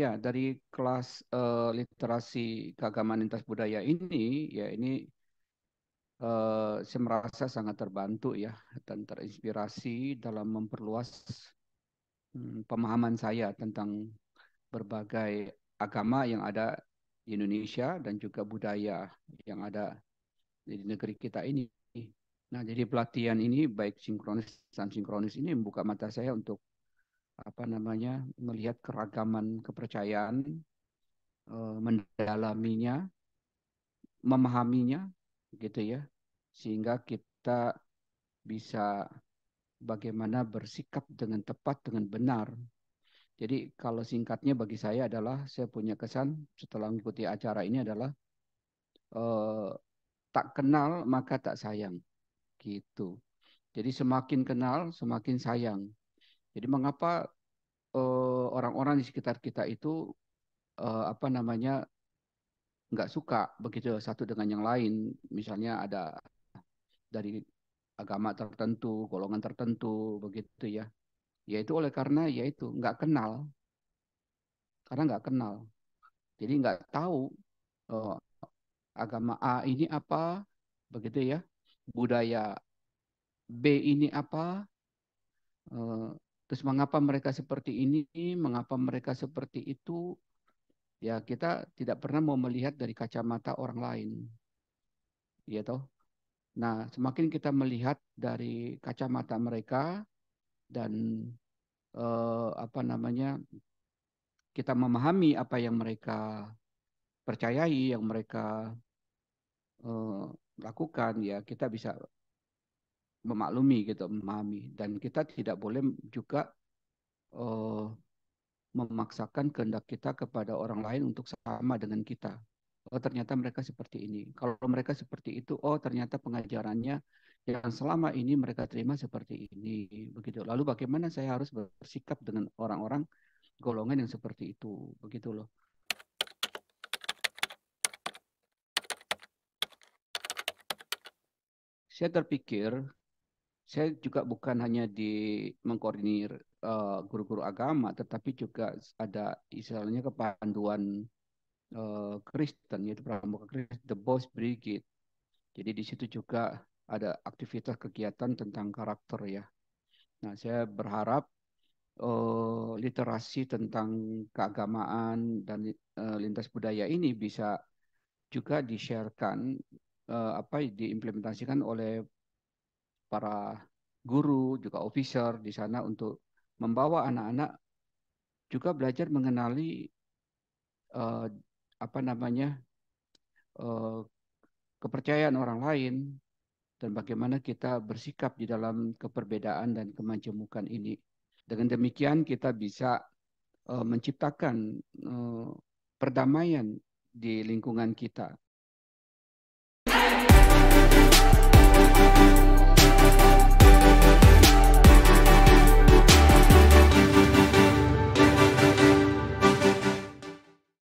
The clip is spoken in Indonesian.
Ya, dari kelas uh, literasi keagamaan lintas budaya ini, ya ini uh, saya merasa sangat terbantu ya dan terinspirasi dalam memperluas um, pemahaman saya tentang berbagai agama yang ada di Indonesia dan juga budaya yang ada di negeri kita ini. Nah, jadi pelatihan ini baik sinkronis dan sinkronis ini membuka mata saya untuk apa namanya melihat keragaman kepercayaan, eh, mendalaminya, memahaminya, gitu ya, sehingga kita bisa bagaimana bersikap dengan tepat dengan benar. Jadi kalau singkatnya bagi saya adalah saya punya kesan setelah mengikuti acara ini adalah eh, tak kenal maka tak sayang, gitu. Jadi semakin kenal semakin sayang jadi mengapa eh, orang-orang di sekitar kita itu eh, apa namanya nggak suka begitu satu dengan yang lain, misalnya ada dari agama tertentu, golongan tertentu, begitu ya. Yaitu oleh karena yaitu nggak kenal, karena nggak kenal, jadi nggak tahu uh, agama A ini apa, begitu ya, budaya B ini apa, uh, Terus mengapa mereka seperti ini, mengapa mereka seperti itu, ya kita tidak pernah mau melihat dari kacamata orang lain. Iya toh? Nah, semakin kita melihat dari kacamata mereka dan eh, apa namanya? kita memahami apa yang mereka percayai, yang mereka eh, lakukan ya, kita bisa memaklumi gitu, memahami dan kita tidak boleh juga uh, memaksakan kehendak kita kepada orang lain untuk sama dengan kita. Oh ternyata mereka seperti ini. Kalau mereka seperti itu, oh ternyata pengajarannya yang selama ini mereka terima seperti ini begitu. Lalu bagaimana saya harus bersikap dengan orang-orang golongan yang seperti itu begitu loh. Saya terpikir saya juga bukan hanya di mengkoordinir eh, guru-guru uh, agama, tetapi juga ada istilahnya kepanduan uh, Kristen, yaitu Pramuka Kristen, The Boss Brigade. Jadi di situ juga ada aktivitas kegiatan tentang karakter ya. Nah, saya berharap uh, literasi tentang keagamaan dan uh, lintas budaya ini bisa juga di-sharekan uh, apa diimplementasikan oleh para guru juga officer di sana untuk membawa anak-anak juga belajar mengenali uh, apa namanya uh, kepercayaan orang lain dan bagaimana kita bersikap di dalam keperbedaan dan kemajemukan ini. Dengan demikian kita bisa uh, menciptakan uh, perdamaian di lingkungan kita.